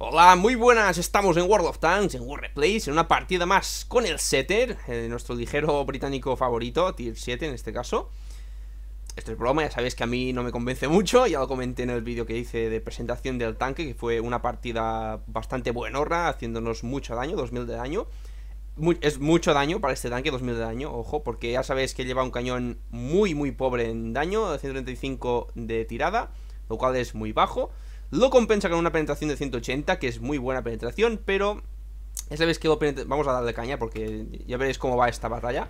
Hola, muy buenas, estamos en World of Tanks, en War Replays, en una partida más con el Setter, eh, nuestro ligero británico favorito, Tier 7 en este caso. Esto es problema ya sabéis que a mí no me convence mucho, ya lo comenté en el vídeo que hice de presentación del tanque, que fue una partida bastante buenorra, haciéndonos mucho daño, 2000 de daño. es mucho daño para este tanque, 2000 de daño, ojo, porque ya sabéis que lleva un cañón muy muy pobre en daño, 135 de tirada, lo cual es muy bajo. Lo compensa con una penetración de 180, que es muy buena penetración, pero... ya sabéis que vamos a darle caña porque ya veréis cómo va esta batalla.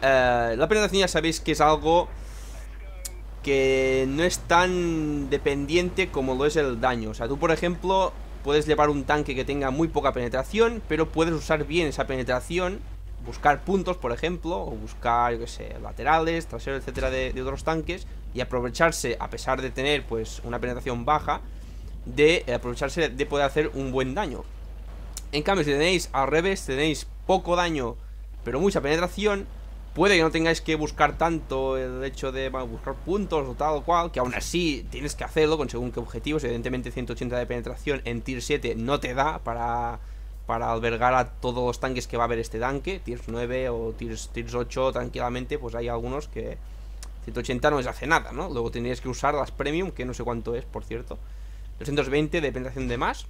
Eh, la penetración ya sabéis que es algo que no es tan dependiente como lo es el daño. O sea, tú por ejemplo puedes llevar un tanque que tenga muy poca penetración, pero puedes usar bien esa penetración, buscar puntos por ejemplo, o buscar, yo qué sé, laterales, traseros, etcétera de otros tanques y aprovecharse, a pesar de tener pues una penetración baja, de eh, aprovecharse de poder hacer un buen daño. En cambio, si tenéis al revés, tenéis poco daño, pero mucha penetración, puede que no tengáis que buscar tanto el hecho de buscar puntos o tal o cual, que aún así tienes que hacerlo con según qué objetivos. Evidentemente 180 de penetración en tier 7 no te da para, para albergar a todos los tanques que va a haber este tanque, tier 9 o tier 8 tranquilamente, pues hay algunos que, 180 no es hace nada, ¿no? Luego tendrías que usar las premium, que no sé cuánto es, por cierto. 220 de penetración de más.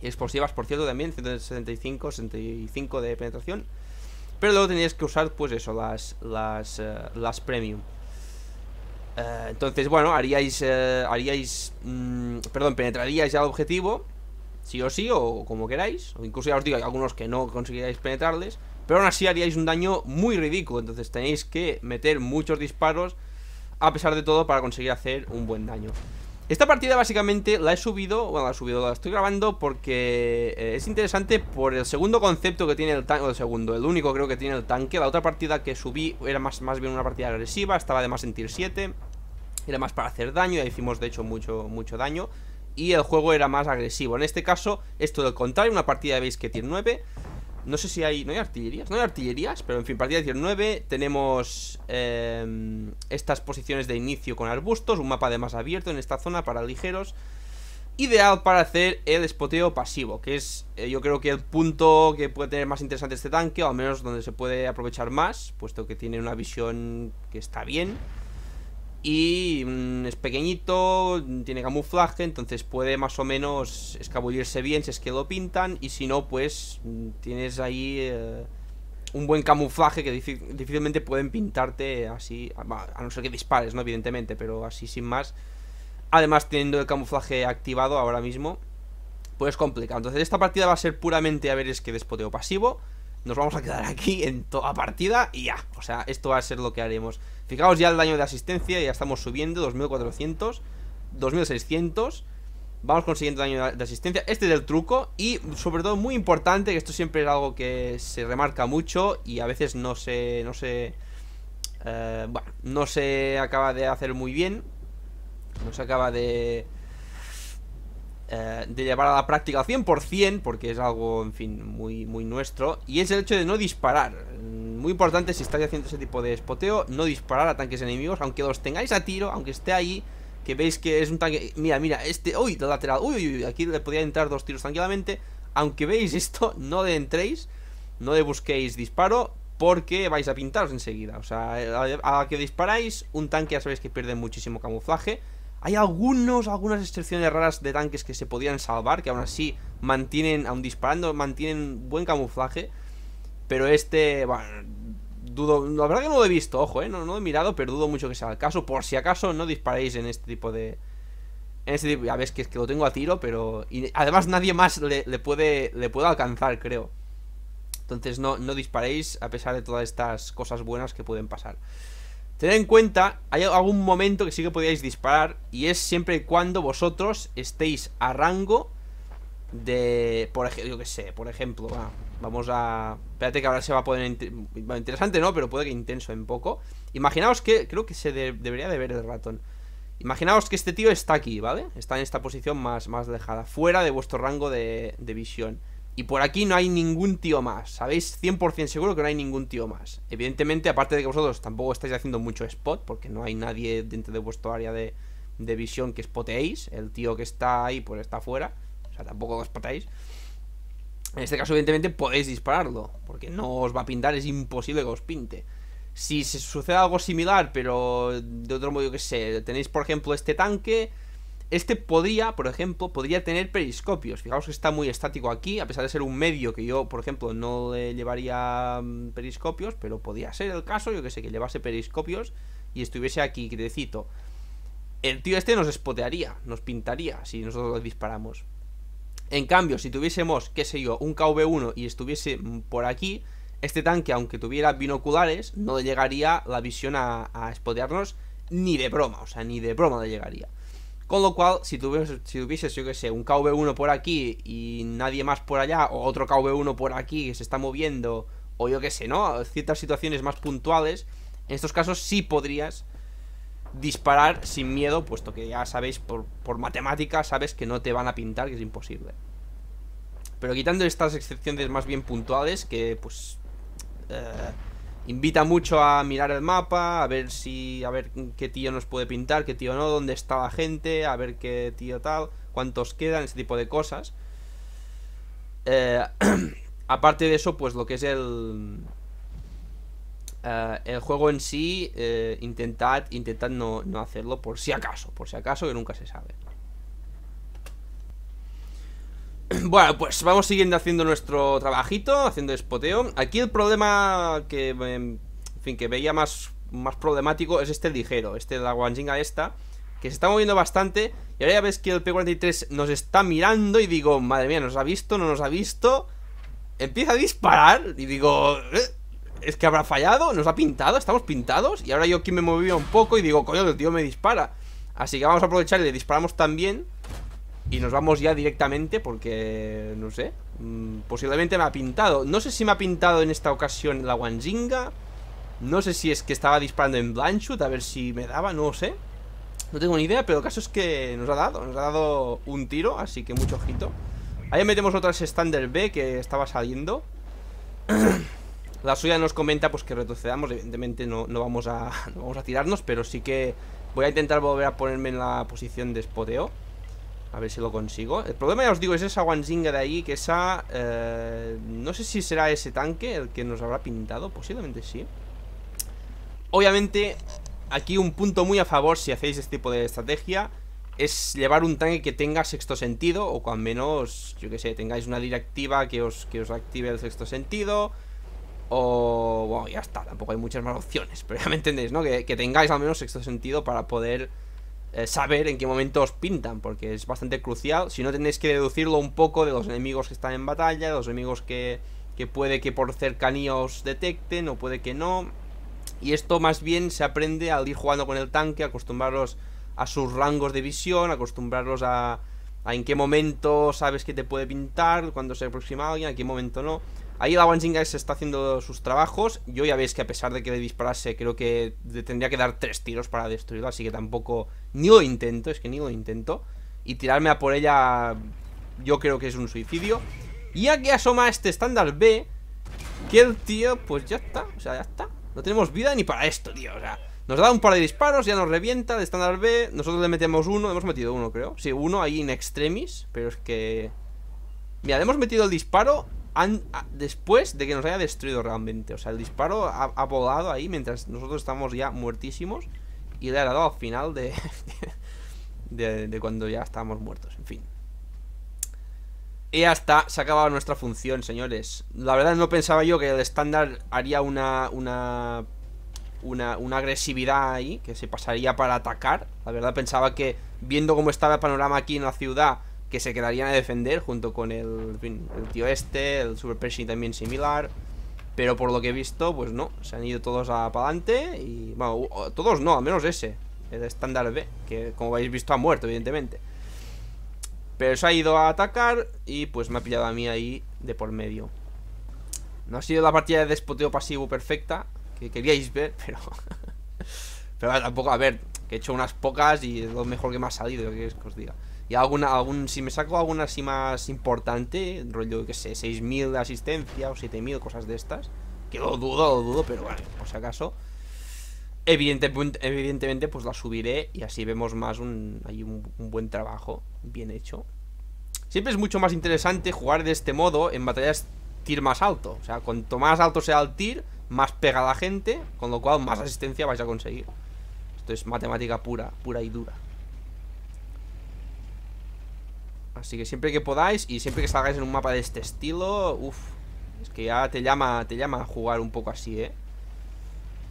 Y explosivas, por cierto, también. 175, 65 de penetración. Pero luego teníais que usar, pues eso, las, las, eh, las premium. Eh, entonces, bueno, haríais, eh, haríais, mm, perdón, penetraríais al objetivo, sí o sí, o como queráis. O incluso ya os digo, hay algunos que no conseguiríais penetrarles pero aún así haríais un daño muy ridículo, entonces tenéis que meter muchos disparos a pesar de todo para conseguir hacer un buen daño. Esta partida básicamente la he subido, bueno la he subido, la estoy grabando porque eh, es interesante por el segundo concepto que tiene el tanque, el segundo, el único creo que tiene el tanque, la otra partida que subí era más, más bien una partida agresiva, estaba además más tier 7, era más para hacer daño, ya hicimos de hecho mucho, mucho daño y el juego era más agresivo, en este caso es todo el contrario, una partida veis que tiene 9 no sé si hay... ¿No hay artillerías? No hay artillerías, pero en fin, partida 19 tenemos em, estas posiciones de inicio con arbustos, un mapa de más abierto en esta zona para ligeros. Ideal para hacer el espoteo pasivo, que es eh, yo creo que el punto que puede tener más interesante este tanque, o al menos donde se puede aprovechar más, puesto que tiene una visión que está bien y mm, es pequeñito, tiene camuflaje, entonces puede más o menos escabullirse bien si es que lo pintan y si no, pues mm, tienes ahí eh, un buen camuflaje que difícilmente pueden pintarte así, a no ser que dispares, ¿no? Evidentemente, pero así sin más. Además, teniendo el camuflaje activado ahora mismo, pues complicado. Entonces esta partida va a ser puramente a ver es que despoteo pasivo nos vamos a quedar aquí en toda partida y ya. O sea, esto va a ser lo que haremos. Fijaos ya el daño de asistencia, ya estamos subiendo, 2400, 2600. Vamos consiguiendo daño de asistencia. Este es el truco y sobre todo muy importante, que esto siempre es algo que se remarca mucho y a veces no se... No se eh, bueno, no se acaba de hacer muy bien. No se acaba de eh, de llevar a la práctica al 100%, porque es algo, en fin, muy, muy nuestro, y es el hecho de no disparar. Mm, muy importante si estáis haciendo ese tipo de spoteo, no disparar a tanques enemigos, aunque los tengáis a tiro, aunque esté ahí, que veis que es un tanque... Mira, mira, este... ¡Uy! La lateral. ¡Uy, uy, Aquí le podía entrar dos tiros tranquilamente. Aunque veis esto, no le entréis, no le busquéis disparo, porque vais a pintaros enseguida. O sea, eh, a, a que disparáis, un tanque ya sabéis que pierde muchísimo camuflaje. Hay algunos, algunas excepciones raras de tanques que se podían salvar, que aún así mantienen, aún disparando, mantienen buen camuflaje. Pero este, bueno, dudo, la verdad que no lo he visto, ojo, eh, no, lo he mirado, pero dudo mucho que sea el caso. Por si acaso no disparéis en este tipo de... En este tipo, ya ves que, es que lo tengo a tiro, pero... Y además nadie más le, puede, le puedo alcanzar, creo. Entonces no, no disparéis a pesar de todas estas cosas buenas que pueden pasar. Tened en cuenta, hay algún momento que sí que podíais disparar y es siempre cuando vosotros estéis a rango de... Por ejemplo, yo qué sé, por ejemplo, vamos a... Espérate que ahora se va a poner... Bueno, interesante no, pero puede que intenso en poco. Imaginaos que... Creo que se debería de ver el ratón. Imaginaos que este tío está aquí, ¿vale? Está en esta posición más, más dejada. fuera de vuestro rango de, de visión. Y por aquí no hay ningún tío más, ¿sabéis? 100% seguro que no hay ningún tío más. Evidentemente, aparte de que vosotros tampoco estáis haciendo mucho spot, porque no hay nadie dentro de vuestro área de, visión que spotéis El tío que está ahí, pues está fuera. O sea, tampoco lo spotéis En este caso, evidentemente, podéis dispararlo, porque no os va a pintar, es imposible que os pinte. Si se sucede algo similar, pero de otro modo, que sé, tenéis, por ejemplo, este tanque este podría, por ejemplo, podría tener periscopios. Fijaos que está muy estático aquí, a pesar de ser un medio que yo, por ejemplo, no le llevaría mm, periscopios, pero podría ser el caso, yo que sé, que llevase periscopios y estuviese aquí, crecito. El tío este nos espotearía, nos pintaría si nosotros lo disparamos. En cambio, si tuviésemos, qué sé yo, un KV-1 y estuviese mm, por aquí, este tanque, aunque tuviera binoculares, no le llegaría la visión a, a espotearnos ni de broma, o sea, ni de broma le llegaría. Con lo cual, si tuvieses, yo que sé, un KV1 por aquí y nadie más por allá, o otro KV1 por aquí que se está moviendo, o yo que sé, ¿no? Ciertas situaciones más puntuales, en estos casos sí podrías disparar sin miedo, puesto que ya sabéis, por, por matemática, sabes que no te van a pintar, que es imposible. Pero quitando estas excepciones más bien puntuales, que pues... Eh, invita mucho a mirar el mapa, a ver si, a ver qué tío nos puede pintar, qué tío no, dónde está la gente, a ver qué tío tal, cuántos quedan, ese tipo de cosas. Eh, aparte de eso, pues lo que es el eh, el juego en sí, eh, intentad, no, no hacerlo por si acaso, por si acaso que nunca se sabe. Bueno, pues vamos siguiendo haciendo nuestro trabajito, haciendo spoteo. Aquí el problema que, em, en fin, que veía más, más problemático es este ligero, este la guanjinga esta, que se está moviendo bastante. Y ahora ya ves que el P-43 nos está mirando y digo, madre mía, ¿nos ha visto? ¿No nos ha visto? Empieza a disparar y digo, ¿Eh? ¿es que habrá fallado? ¿Nos ha pintado? ¿Estamos pintados? Y ahora yo aquí me movía un poco y digo, coño, el tío me dispara. Así que vamos a aprovechar y le disparamos también. Y nos vamos ya directamente porque, no sé, mm, posiblemente me ha pintado. No sé si me ha pintado en esta ocasión la Wanjinga No sé si es que estaba disparando en Blanchut, a ver si me daba, no sé. No tengo ni idea, pero el caso es que nos ha dado, nos ha dado un tiro, así que mucho ojito. Ahí metemos otra Standard B que estaba saliendo. la suya nos comenta pues que retrocedamos, evidentemente no, no, vamos a, no vamos a tirarnos, pero sí que voy a intentar volver a ponerme en la posición de spoteo. A ver si lo consigo El problema, ya os digo, es esa Wanzinga de ahí Que esa... Eh, no sé si será ese tanque el que nos habrá pintado Posiblemente sí Obviamente, aquí un punto muy a favor Si hacéis este tipo de estrategia Es llevar un tanque que tenga sexto sentido O al menos, yo que sé Tengáis una directiva que os, que os active el sexto sentido O... Bueno, ya está, tampoco hay muchas más opciones Pero ya me entendéis, ¿no? que tengáis al menos sexto sentido para poder eh, saber en qué momento os pintan, porque es bastante crucial. Si no, tenéis que deducirlo un poco de los enemigos que están en batalla, de los enemigos que, que puede que por cercanía os detecten o puede que no. Y esto más bien se aprende al ir jugando con el tanque, Acostumbrarlos a sus rangos de visión, Acostumbrarlos a, a en qué momento sabes que te puede pintar, cuando se aproxima alguien, A qué momento no. Ahí la Dawan se está haciendo sus trabajos. Yo ya veis que a pesar de que le disparase, creo que tendría que dar tres tiros para destruirlo. Así que tampoco ni lo intento, es que ni lo intento. Y tirarme a por ella yo creo que es un suicidio. Y aquí asoma este estándar B. Que el tío, pues ya está, o sea, ya está. No tenemos vida ni para esto, tío, o sea... Nos da un par de disparos, ya nos revienta El estándar B. Nosotros le metemos uno, hemos metido uno, creo. Sí, uno ahí en extremis, pero es que... Mira, le hemos metido el disparo después de que nos haya destruido realmente. O sea, el disparo ha, volado ahí mientras nosotros estamos ya muertísimos y le ha dado al final de, de, cuando ya estábamos muertos. En fin. Y hasta se acababa nuestra función, señores. La verdad no pensaba yo que el estándar haría una, una, una, una, agresividad ahí, que se pasaría para atacar. La verdad pensaba que viendo cómo estaba el panorama aquí en la ciudad, que se quedarían a defender junto con el, el tío este, el Super Pershing también similar. Pero por lo que he visto, pues no, se han ido todos a para adelante y, bueno, todos no, al menos ese, el estándar B, que como habéis visto ha muerto, evidentemente. Pero se ha ido a atacar y pues me ha pillado a mí ahí de por medio. No ha sido la partida de despoteo pasivo perfecta que queríais ver, pero... pero tampoco, a ver, que he hecho unas pocas y es lo mejor que me ha salido, que os diga. Y alguna, algún, si me saco alguna así más importante, rollo, que sé, 6.000 de asistencia o 7.000, cosas de estas, que lo dudo, lo dudo, pero vale por si acaso, evidentemente, evidentemente pues la subiré y así vemos más un, hay un buen trabajo, bien hecho. Siempre es mucho más interesante jugar de este modo en batallas tir más alto. O sea, cuanto más alto sea el tir, más pega la gente, con lo cual más asistencia vais a conseguir. Esto es matemática pura, pura y dura. Así que siempre que podáis y siempre que salgáis en un mapa de este estilo, es que ya te llama, te llama a jugar un poco así, ¿eh?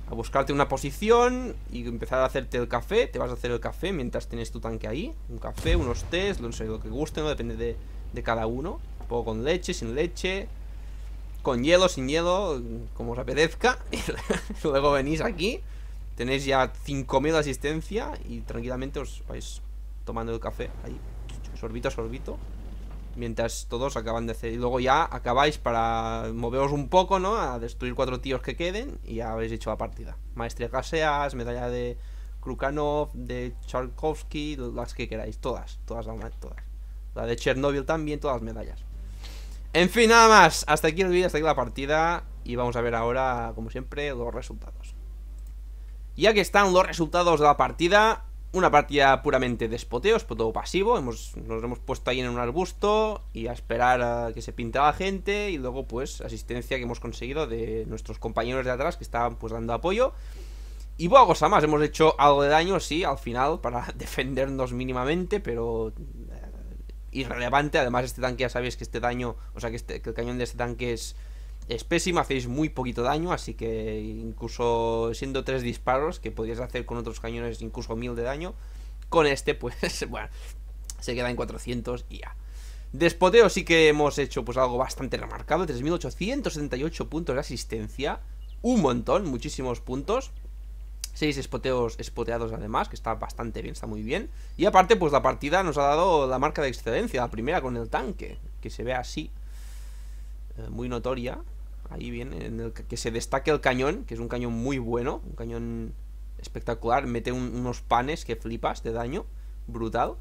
A buscarte una posición y empezar a hacerte el café, te vas a hacer el café mientras tienes tu tanque ahí, un café, unos test, lo que guste, ¿no? Depende de, de cada uno, un poco con leche, sin leche, con hielo, sin hielo, como os apetezca. Luego venís aquí, tenéis ya 5.000 de asistencia y tranquilamente os vais tomando el café ahí sorbito a sorbito Mientras todos acaban de hacer Y luego ya acabáis para moveros un poco, ¿no? A destruir cuatro tíos que queden Y ya habéis hecho la partida Maestría Gaseas, medalla de Krukanov, de Charkovsky, Las que queráis, todas, todas, todas La de Chernobyl también, todas las medallas En fin, nada más Hasta aquí el vídeo, hasta aquí la partida Y vamos a ver ahora, como siempre, los resultados Y aquí están los resultados de la partida una partida puramente de spoteo, espoteo pues, pasivo. Hemos, nos hemos puesto ahí en un arbusto y a esperar a que se pintaba la gente. Y luego, pues, asistencia que hemos conseguido de nuestros compañeros de atrás que estaban, pues, dando apoyo. Y poca cosa más, hemos hecho algo de daño, sí, al final, para defendernos mínimamente, pero eh, irrelevante. Además, este tanque, ya sabéis que este daño, o sea, que, este, que el cañón de este tanque es es pésima, hacéis muy poquito daño, así que incluso siendo tres disparos, que podrías hacer con otros cañones incluso mil de daño, con este pues, bueno, se queda en 400 y ya. Despoteo sí que hemos hecho pues algo bastante remarcado 3.878 puntos de asistencia, un montón, muchísimos puntos. 6 espoteos espoteados además, que está bastante bien, está muy bien. Y aparte, pues la partida nos ha dado la marca de excelencia, la primera con el tanque, que se ve así, eh, muy notoria, ahí viene, en el que se destaque el cañón, que es un cañón muy bueno, un cañón espectacular, mete unos panes que flipas de daño, brutal.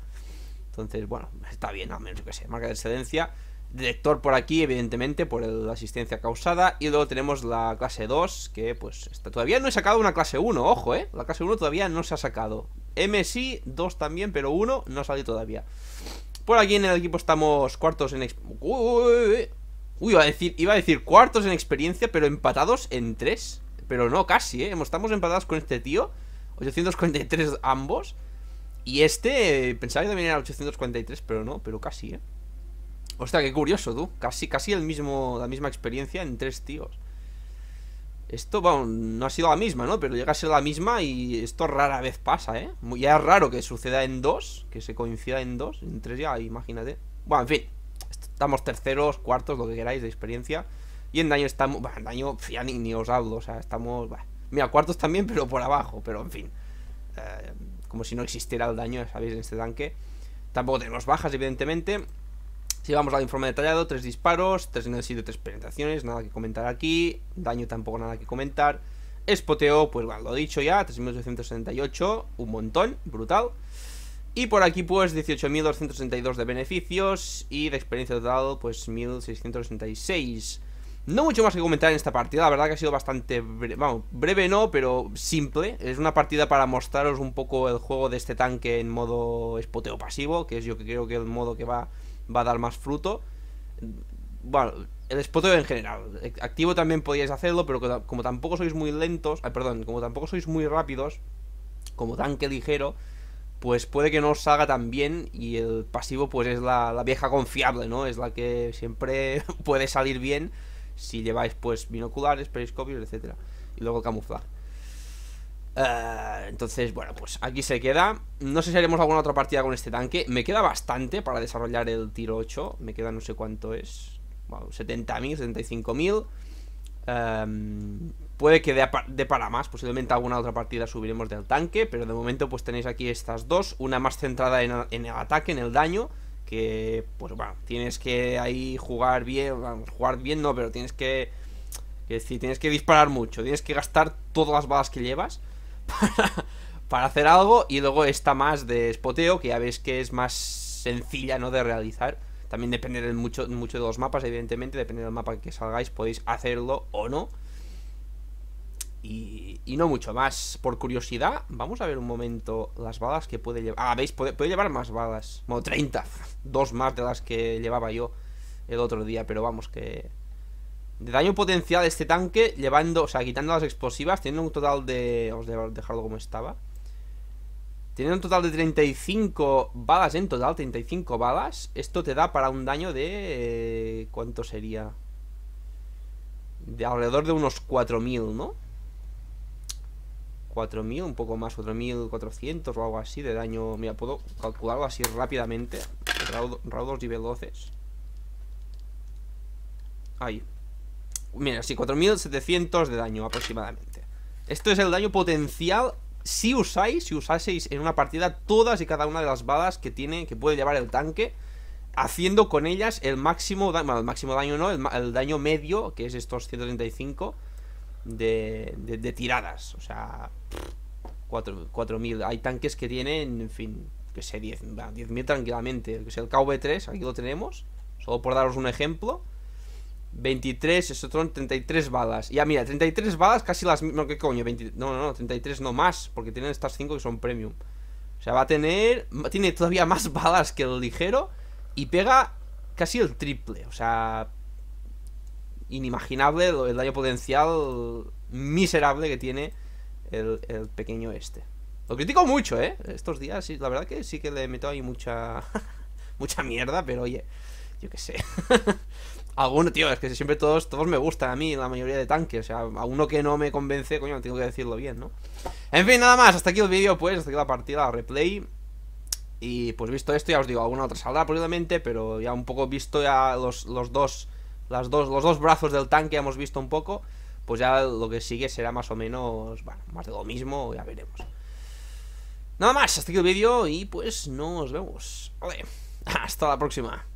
Entonces, bueno, está bien, al menos yo que sé, marca de excelencia Director por aquí, evidentemente, por la asistencia causada. Y luego tenemos la clase 2, que pues todavía no he sacado una clase 1, ojo, ¿eh? La clase 1 todavía no se ha sacado. MSI, 2 también, pero 1 no ha salido todavía. Por aquí en el equipo estamos cuartos en... Uy, Uy, iba a decir, iba a decir cuartos en experiencia, pero empatados en tres. Pero no, casi, ¿eh? Estamos empatados con este tío. 843 ambos. Y este, eh, pensaba que también era 843, pero no, pero casi, ¿eh? Ostras, qué curioso, tú. Casi, casi el mismo, la misma experiencia en tres tíos. Esto, bueno, no ha sido la misma, ¿no? Pero llega a ser la misma y esto rara vez pasa, ¿eh? Ya es raro que suceda en dos, que se coincida en dos, en tres ya, imagínate. Bueno, en fin. Estamos terceros, cuartos, lo que queráis de experiencia. Y en daño estamos. Bueno, en daño ya ni, os hablo, o sea, estamos. Mira, cuartos también, pero por abajo, pero en fin. Eh, como si no existiera el daño, sabéis, en este tanque. Tampoco tenemos bajas, evidentemente. Si vamos al informe detallado, tres disparos, tres en el sitio, tres penetraciones, nada que comentar aquí. Daño tampoco nada que comentar. Espoteo, pues bueno, lo he dicho ya, 3.878, un montón, brutal. Y por aquí pues 18.262 de beneficios y de experiencia total pues 1.666. No mucho más que comentar en esta partida, la verdad que ha sido bastante breve, vamos, breve no, pero simple. Es una partida para mostraros un poco el juego de este tanque en modo espoteo pasivo, que es yo que creo que el modo que va, va a dar más fruto. Bueno, el spoteo en general. Activo también podíais hacerlo, pero como tampoco sois muy lentos, ah, perdón, como tampoco sois muy rápidos, como tanque ligero, pues puede que no salga tan bien y el pasivo pues es la, vieja confiable, ¿no? Es la que siempre puede salir bien si lleváis pues binoculares, periscopios, etcétera Y luego el eh, entonces, bueno, pues aquí se queda No sé si haremos alguna otra partida con este tanque Me queda bastante para desarrollar el tiro 8 Me queda no sé cuánto es bueno, 70.000, 75.000 um, Puede que de para más, posiblemente alguna otra partida subiremos del tanque, pero de momento pues tenéis aquí estas dos, una más centrada en, el ataque, en el daño, que pues bueno, tienes que ahí jugar bien, jugar bien no, pero tienes que, decir, tienes que disparar mucho, tienes que gastar todas las balas que llevas para, hacer algo, y luego esta más de spoteo, que ya veis que es más sencilla no de realizar. También depende mucho, mucho de los mapas, evidentemente, depende del mapa que salgáis, podéis hacerlo o no. Y, no mucho más. Por curiosidad, vamos a ver un momento las balas que puede llevar. Ah, veis, puede, llevar más balas. Bueno, 30. Dos más de las que llevaba yo el otro día, pero vamos que... De daño potencial este tanque, llevando, o sea, quitando las explosivas, tiene un total de... Vamos a dejarlo como estaba. Tiene un total de 35 balas en total, 35 balas. Esto te da para un daño de... Eh, ¿Cuánto sería? De alrededor de unos 4.000, ¿no? 4.000, un poco más, 4.400 o algo así de daño. Mira, puedo calcularlo así rápidamente. Raudos y veloces. Ahí. Mira, sí, 4.700 de daño aproximadamente. Esto es el daño potencial si usáis, si usaseis en una partida todas y cada una de las balas que tiene, que puede llevar el tanque, haciendo con ellas el máximo daño, bueno, el máximo daño no, el, el daño medio, que es estos 135 de, tiradas. O sea, 4.000. hay tanques que tienen, en fin, que sé, 10.000 tranquilamente. El, que sea el KV3, aquí lo tenemos. Solo por daros un ejemplo. 23, eso son 33 balas. Ya, mira, 33 balas, casi las mismas. No, coño? no, no, no, 33 no más, porque tienen estas 5 que son premium. O sea, va a tener. Tiene todavía más balas que el ligero y pega casi el triple. O sea, inimaginable el daño potencial miserable que tiene el, pequeño este. Lo critico mucho, ¿eh? Estos días, la verdad que sí que le meto ahí mucha... mucha mierda, pero oye, yo qué sé. Algunos, tío, es que siempre todos, todos me gustan a mí, la mayoría de tanques. O sea, a uno que no me convence, coño, tengo que decirlo bien, ¿no? En fin, nada más, hasta aquí el vídeo, pues, hasta aquí la partida, la replay. Y pues visto esto, ya os digo, alguna otra saldrá probablemente, pero ya un poco visto ya los, los dos dos, los dos brazos del tanque hemos visto un poco, pues ya lo que sigue será más o menos, bueno, más de lo mismo, ya veremos. Nada más, hasta aquí el vídeo y pues nos vemos. hasta la próxima.